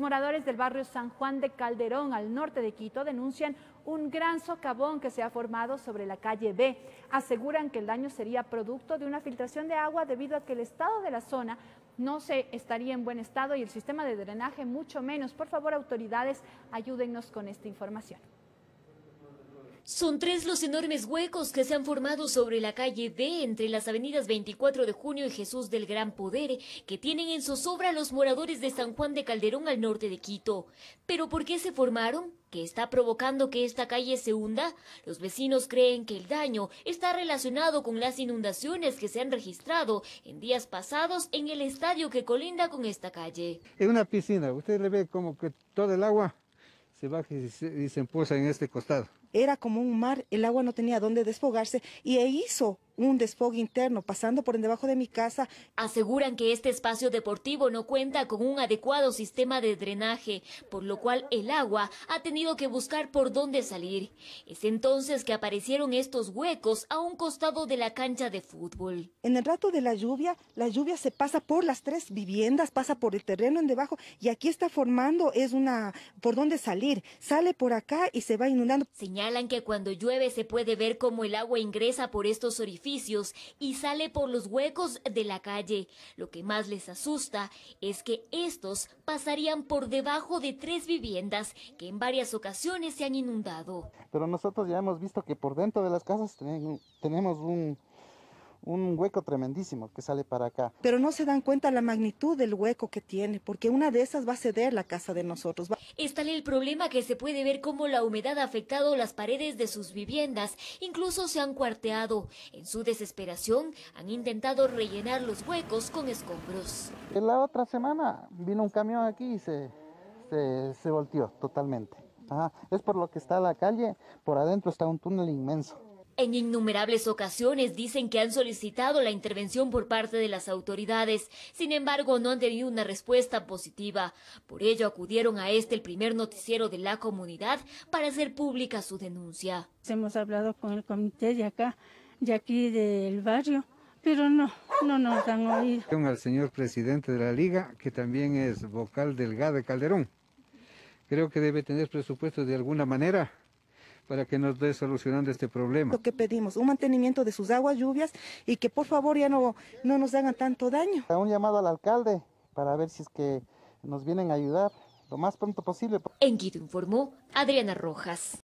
Moradores del barrio San Juan de Calderón, al norte de Quito, denuncian un gran socavón que se ha formado sobre la calle B. Aseguran que el daño sería producto de una filtración de agua debido a que el estado de la zona no se estaría en buen estado y el sistema de drenaje mucho menos. Por favor, autoridades, ayúdenos con esta información. Son tres los enormes huecos que se han formado sobre la calle D entre las avenidas 24 de junio y Jesús del Gran Poder, que tienen en zozobra los moradores de San Juan de Calderón al norte de Quito. ¿Pero por qué se formaron? ¿Qué está provocando que esta calle se hunda? Los vecinos creen que el daño está relacionado con las inundaciones que se han registrado en días pasados en el estadio que colinda con esta calle. Es una piscina, usted le ve como que todo el agua se baja y se, y empuja en este costado. Era como un mar, el agua no tenía dónde desfogarse y e hizo un desfogue interno pasando por debajo de mi casa. Aseguran que este espacio deportivo no cuenta con un adecuado sistema de drenaje, por lo cual el agua ha tenido que buscar por dónde salir. Es entonces que aparecieron estos huecos a un costado de la cancha de fútbol. En el rato de la lluvia, la lluvia se pasa por las tres viviendas, pasa por el terreno en debajo y aquí está formando es una por dónde salir. Sale por acá y se va inundando. Señalan que cuando llueve se puede ver cómo el agua ingresa por estos orificios y sale por los huecos de la calle. Lo que más les asusta es que estos pasarían por debajo de tres viviendas que en varias ocasiones se han inundado. Pero nosotros ya hemos visto que por dentro de las casas tenemos un, un hueco tremendísimo que sale para acá. Pero no se dan cuenta la magnitud del hueco que tiene, porque una de esas va a ceder la casa de nosotros. Es tal el problema que se puede ver cómo la humedad ha afectado las paredes de sus viviendas, incluso se han cuarteado. En su desesperación han intentado rellenar los huecos con escombros. En la otra semana vino un camión aquí y se, se, se volteó totalmente. Ajá. Es por lo que está la calle, por adentro está un túnel inmenso. En innumerables ocasiones dicen que han solicitado la intervención por parte de las autoridades, sin embargo no han tenido una respuesta positiva. Por ello acudieron a este el primer noticiero de la comunidad para hacer pública su denuncia. Hemos hablado con el comité de acá, de aquí del barrio, pero no, no nos han oído. Al señor presidente de la liga, que también es vocal del de Calderón. Creo que debe tener presupuesto de alguna manera para que nos dé solucionando este problema. Lo que pedimos, un mantenimiento de sus aguas, lluvias y que por favor ya no, no nos hagan tanto daño. Un llamado al alcalde para ver si es que nos vienen a ayudar lo más pronto posible. En Guido informó Adriana Rojas.